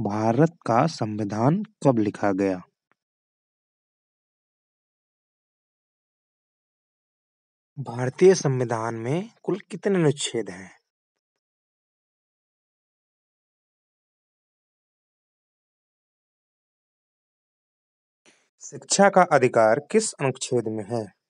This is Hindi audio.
भारत का संविधान कब लिखा गया? भारतीय संविधान में कुल कितने अनुच्छेद हैं? शिक्षा का अधिकार किस अनुच्छेद में है?